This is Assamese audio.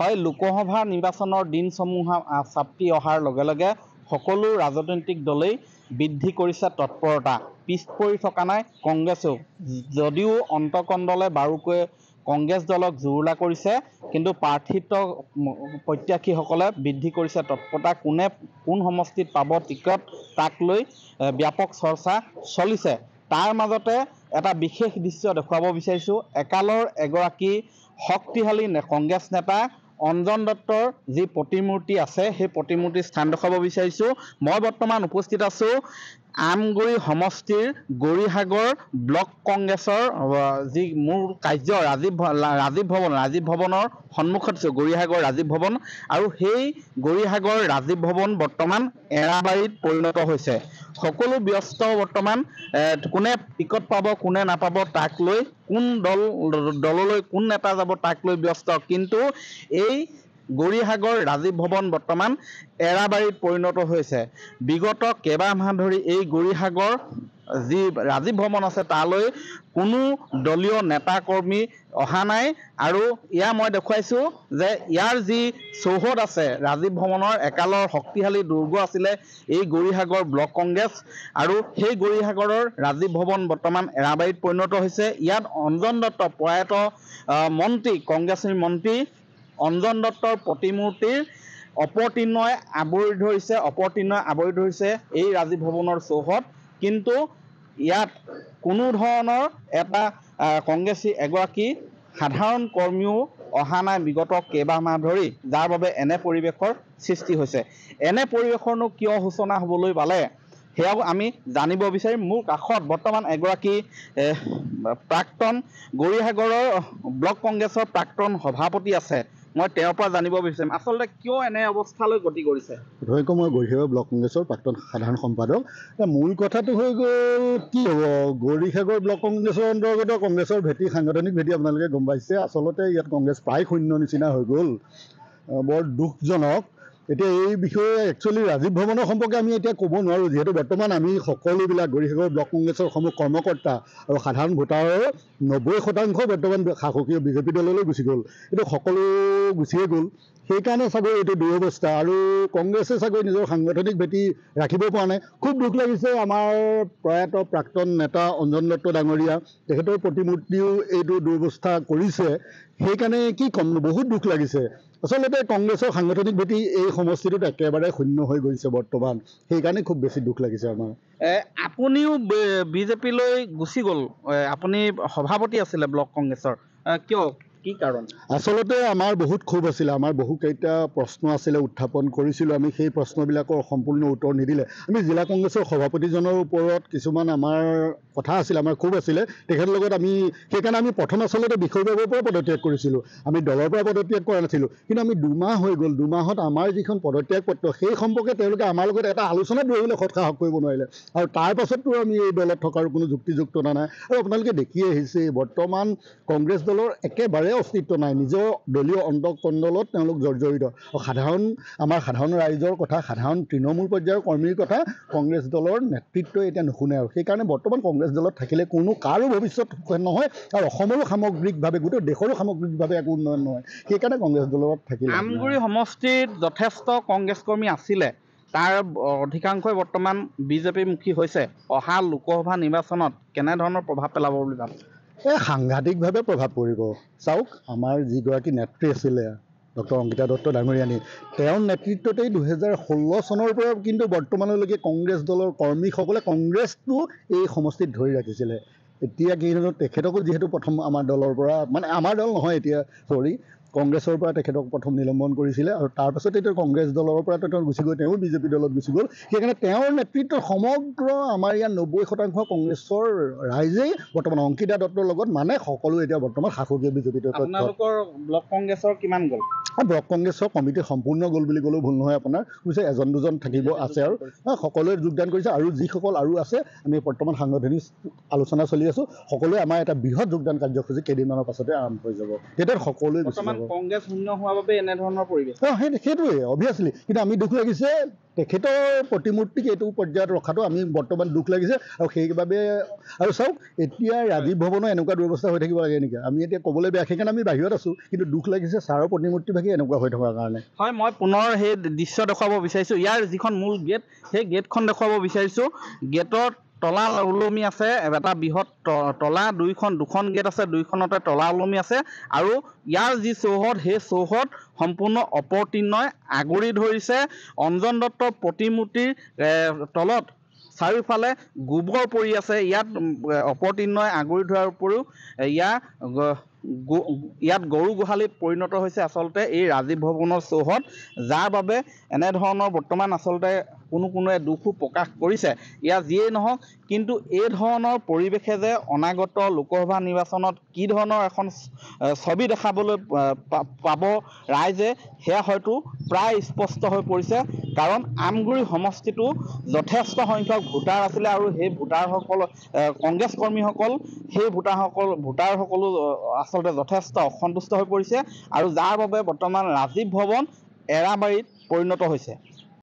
হয় লোকসভা নিৰ্বাচনৰ দিনসমূহ চাপি অহাৰ লগে লগে সকলো ৰাজনৈতিক দলেই বৃদ্ধি কৰিছে তৎপৰতা পিছ পৰি থকা নাই কংগ্ৰেছেও যদিও অন্তকণ্ডলে বাৰুকৈ কংগ্ৰেছ দলক জুৰুলা কৰিছে কিন্তু প্ৰাৰ্থিত্ব প্ৰত্যাশীসকলে বৃদ্ধি কৰিছে তৎপৰতা কোনে কোন সমষ্টিত পাব টিকট তাক লৈ ব্যাপক চৰ্চা চলিছে তাৰ মাজতে এটা বিশেষ দৃশ্য দেখুৱাব বিচাৰিছোঁ একালৰ এগৰাকী শক্তিশালী কংগ্ৰেছ নেতা অঞ্জন দত্তৰ যি প্ৰতিমূৰ্তি আছে সেই প্ৰতিমূৰ্তিৰ স্থান দেখুৱাব বিচাৰিছোঁ মই বৰ্তমান উপস্থিত আছোঁ আমগুৰি সমষ্টিৰ গৌৰীসাগৰ ব্লক কংগ্ৰেছৰ যি মোৰ কাৰ্য ৰাজীৱ ৰাজীৱ ভৱন ৰাজীৱ ভৱনৰ সন্মুখত আছোঁ গৌৰীসাগৰ ৰাজীৱ ভৱন আৰু সেই গৌৰীসাগৰ ৰাজীৱ ভৱন বৰ্তমান এৰাবাৰীত পৰিণত হৈছে সকলো ব্যস্ত বৰ্তমান কোনে টিকট পাব কোনে নাপাব তাক লৈ কোন দল দললৈ কোন নেতা যাব তাক লৈ ব্যস্ত কিন্তু এই গৌৰীসাগৰ ৰাজীৱ ভৱন বৰ্তমান এৰাবাৰীত পৰিণত হৈছে বিগত কেইবামাহ ধৰি এই গৌৰীসাগৰ যি ৰাজীৱ ভৱন আছে তালৈ কোনো দলীয় নেতা কৰ্মী অহা নাই আৰু ইয়াৰ মই দেখুৱাইছোঁ যে ইয়াৰ যি চৌহদ আছে ৰাজীৱ ভৱনৰ একালৰ শক্তিশালী দুৰ্গ আছিলে এই গৰিসাগৰ ব্লক কংগ্ৰেছ আৰু সেই গৰিসাগৰৰ ৰাজীৱ ভৱন বৰ্তমান এৰাবাৰীত পৰিণত হৈছে ইয়াত অঞ্জন দত্ত প্ৰয়াত মন্ত্ৰী কংগ্ৰেছৰ মন্ত্ৰী অঞ্জন দত্তৰ প্ৰতিমূৰ্তিৰ অপতীৰ্ণয় আৱৰি ধৰিছে অপতীৰ্ণয় আৱৰি ধৰিছে এই ৰাজীৱ ভৱনৰ চৌহদ কিন্তু ইয়াত কোনো ধৰণৰ এটা কংগ্ৰেছী এগৰাকী সাধাৰণ কৰ্মীও অহা নাই বিগত কেইবামাহ ধৰি যাৰ বাবে এনে পৰিৱেশৰ সৃষ্টি হৈছে এনে পৰিৱেশৰনো কিয় সূচনা হ'বলৈ পালে সেয়াও আমি জানিব বিচাৰিম মোৰ কাষত বৰ্তমান এগৰাকী প্ৰাক্তন গৌৰীসাগৰৰ ব্লক কংগ্ৰেছৰ প্ৰাক্তন সভাপতি আছে মই তেওঁৰ পৰা জানিব বিচাৰিম আচলতে কিয় এনে অৱস্থালৈ গতি কৰিছে ধৰি মই গৰিহেৱা ব্লক কংগ্ৰেছৰ প্ৰাক্তন সাধাৰণ সম্পাদক মূল কথাটো হৈ গ'ল কি হ'ব গৌৰীসাগৰ ব্লক কংগ্ৰেছৰ অন্তৰ্গত কংগ্ৰেছৰ ভেটি সাংগঠনিক ভেটি আপোনালোকে গম পাইছে আচলতে ইয়াত কংগ্ৰেছ প্ৰায় শূন্য নিচিনা হৈ গ'ল বৰ দুখজনক এতিয়া এই বিষয়ে একচুৱেলি ৰাজীৱ ভৱনৰ সম্পৰ্কে আমি এতিয়া ক'ব নোৱাৰোঁ যিহেতু বৰ্তমান আমি সকলোবিলাক গৰিসাগৰ ব্লক কংগ্ৰেছৰ সমূহ কৰ্মকৰ্তা আৰু সাধাৰণ ভোটাৰৰ নব্বৈ শতাংশ বৰ্তমান শাসকীয় বিজেপি দললৈ গুচি গ'ল এইটো সকলো গুচিয়ে গ'ল সেইকাৰণে চাগৈ এইটো দুৰৱস্থা আৰু কংগ্ৰেছে চাগৈ নিজৰ সাংগঠনিক ভেটি ৰাখিব পৰা নাই খুব দুখ লাগিছে আমাৰ প্ৰয়াত প্ৰাক্তন নেতা অঞ্জন দত্ত ডাঙৰীয়া তেখেতৰ প্ৰতিমূৰ্তিও এইটো দুৰৱস্থা কৰিছে সেইকাৰণে কি ক'ম বহুত দুখ লাগিছে আচলতে কংগ্ৰেছৰ সাংগঠনিক ভেটি এই সমষ্টিটোত একেবাৰে শূন্য হৈ গৈছে বৰ্তমান সেইকাৰণে খুব বেছি দুখ লাগিছে আমাৰ আপুনিও বিজেপিলৈ গুচি গ'ল আপুনি সভাপতি আছিলে ব্লক কংগ্ৰেছৰ কিয় কি কাৰণ আচলতে আমাৰ বহুত ক্ষোভ আছিলে আমাৰ বহুকেইটা প্ৰশ্ন আছিলে উত্থাপন কৰিছিলোঁ আমি সেই প্ৰশ্নবিলাকৰ সম্পূৰ্ণ উত্তৰ নিদিলে আমি জিলা কংগ্ৰেছৰ সভাপতিজনৰ ওপৰত কিছুমান আমাৰ কথা আছিলে আমাৰ ক্ষোভ আছিলে তেখেতৰ লগত আমি সেইকাৰণে আমি প্ৰথম আচলতে বিষয়বাবৰ পৰা পদত্যাগ কৰিছিলোঁ আমি দলৰ পৰা পদত্যাগ কৰা নাছিলোঁ কিন্তু আমি দুমাহ হৈ গ'ল দুমাহত আমাৰ যিখন পদত্যাগ পত্ৰ সেই সম্পৰ্কে তেওঁলোকে আমাৰ লগত এটা আলোচনাত বহিবলৈ সৎসাহস কৰিব নোৱাৰিলে আৰু তাৰপাছতো আমি এই দলত থকাৰ কোনো যুক্তিযুক্ততা নাই আৰু আপোনালোকে দেখি আহিছে বৰ্তমান কংগ্ৰেছ দলৰ একেবাৰে কাৰোৰে অস্তিত্ব নাই নিজৰ দলীয় অন্তঃকণ্ডলত তেওঁলোক জৰ্জৰিত সাধাৰণ আমাৰ সাধাৰণ ৰাইজৰ কথা সাধাৰণ তৃণমূল পৰ্যায়ৰ কৰ্মীৰ কথা কংগ্ৰেছ দলৰ নেতৃত্বই এতিয়া নুশুনে আৰু সেইকাৰণে বৰ্তমান কংগ্ৰেছ দলত থাকিলে কোনো কাৰো ভৱিষ্যত নহয় আৰু অসমৰো সামগ্ৰিকভাৱে গোটেই দেশৰো সামগ্ৰিকভাৱে একো উন্নয়ন নহয় সেইকাৰণে কংগ্ৰেছ দলত থাকিলে আমগুৰি সমষ্টিত যথেষ্ট কংগ্ৰেছ কৰ্মী আছিলে তাৰ অধিকাংশই বৰ্তমান মুখী হৈছে অহা লোকসভা নিৰ্বাচনত কেনেধৰণৰ প্ৰভাৱ পেলাব বুলি ভাবে এই সাংঘাতিকভাৱে প্ৰভাৱ পৰিব চাওক আমাৰ যিগৰাকী নেত্ৰী আছিলে ডক্টৰ অংকিতা দত্ত ডাঙৰীয়ানী তেওঁৰ নেতৃত্বতেই দুহেজাৰ ষোল্ল চনৰ পৰা কিন্তু বৰ্তমানলৈকে কংগ্ৰেছ দলৰ কৰ্মীসকলে কংগ্ৰেছটো এই সমষ্টিত ধৰি ৰাখিছিলে এতিয়া কি তেখেতকো যিহেতু প্ৰথম আমাৰ দলৰ পৰা মানে আমাৰ দল নহয় এতিয়া চৰি কংগ্ৰেছৰ পৰা তেখেতক প্ৰথম নিলম্বন কৰিছিলে আৰু তাৰপাছতে তেওঁ কংগ্ৰেছ দলৰ পৰা তেওঁ গুচি গৈ তেওঁ বিজেপি দলত গুচি গ'ল সেইকাৰণে তেওঁৰ নেতৃত্বত সমগ্ৰ আমাৰ ইয়াত নব্বৈ শতাংশ কংগ্ৰেছৰ ৰাইজেই বৰ্তমান অংকিতা দত্তৰ লগত মানে সকলো এতিয়া বৰ্তমান শাসকীয় বিজেপি দলৰ ব্লক কংগ্ৰেছৰ কিমান গ'ল আৰু ব্লক কংগ্ৰেছৰ কমিটি সম্পূৰ্ণ গ'ল বুলি ক'লেও ভুল নহয় আপোনাৰ কৈছে এজন দুজন থাকিব আছে আৰু সকলোৱে যোগদান কৰিছে আৰু যিসকল আৰু আছে আমি বৰ্তমান সাংগঠনিক আলোচনা চলি আছো সকলোৱে আমাৰ এটা বৃহৎ যোগদান কাৰ্যসূচী কেইদিনমানৰ পাছতে আৰম্ভ হৈ যাব তেতিয়া সকলোৱে কংগ্ৰেছ শূন্য হোৱাৰ বাবে এনেধৰণৰ পৰিৱেশ অঁ সেইটোৱে অভিয়াছলি কিন্তু আমি দুখ লাগিছে তেখেতৰ প্ৰতিমূৰ্তিক এইটো পৰ্যায়ত ৰখাটো আমি বৰ্তমান দুখ লাগিছে আৰু সেইবাবে আৰু চাওক এতিয়া ৰাজীৱ ভৱনো এনেকুৱা দুৰৱস্থা হৈ থাকিব লাগে নেকি আমি এতিয়া ক'বলৈ বেয়া সেইকাৰণে আমি বাহিৰত আছোঁ কিন্তু দুখ লাগিছে ছাৰৰ প্ৰতিমূৰ্তি ভাগে এনেকুৱা হৈ থকাৰ কাৰণে হয় মই পুনৰ সেই দৃশ্য দেখুৱাব বিচাৰিছোঁ ইয়াৰ যিখন মূল গেট সেই গেটখন দেখুৱাব বিচাৰিছোঁ গেটত তলা ওলমি আছে এটা বৃহৎ তলা দুইখন দুখন গেট আছে দুইখনতে তলা ওলমি আছে আৰু ইয়াৰ যি চৌহদ সেই চৌহদ সম্পূৰ্ণ অপতীৰ্ণই আগুৰি ধৰিছে অঞ্জন দত্তৰ প্ৰতিমূৰ্তিৰ তলত চাৰিওফালে গোবৰ পৰি আছে ইয়াত অপতীৰ্ণই আগুৰি ধৰাৰ উপৰিও ইয়াৰ ইয়াত গৰু গোহালিত পৰিণত হৈছে আচলতে এই ৰাজীৱ ভৱনৰ চৌহদ যাৰ বাবে এনেধৰণৰ বৰ্তমান আচলতে কোনো কোনোৱে দুখো প্ৰকাশ কৰিছে ইয়াৰ যিয়েই নহওক কিন্তু এই ধৰণৰ পৰিৱেশে যে অনাগত লোকসভা নিৰ্বাচনত কি ধৰণৰ এখন ছবি দেখাবলৈ পাব ৰাইজে সেয়া হয়তো প্ৰায় স্পষ্ট হৈ পৰিছে কাৰণ আমগুৰি সমষ্টিটো যথেষ্ট সংখ্যক ভোটাৰ আছিলে আৰু সেই ভোটাৰসকল কংগ্ৰেছ কৰ্মীসকল সেই ভোটাৰসকল ভোটাৰসকলো আচলতে যথেষ্ট অসন্তুষ্ট হৈ পৰিছে আৰু যাৰ বাবে বৰ্তমান ৰাজীৱ ভৱন এৰাবাৰীত পৰিণত হৈছে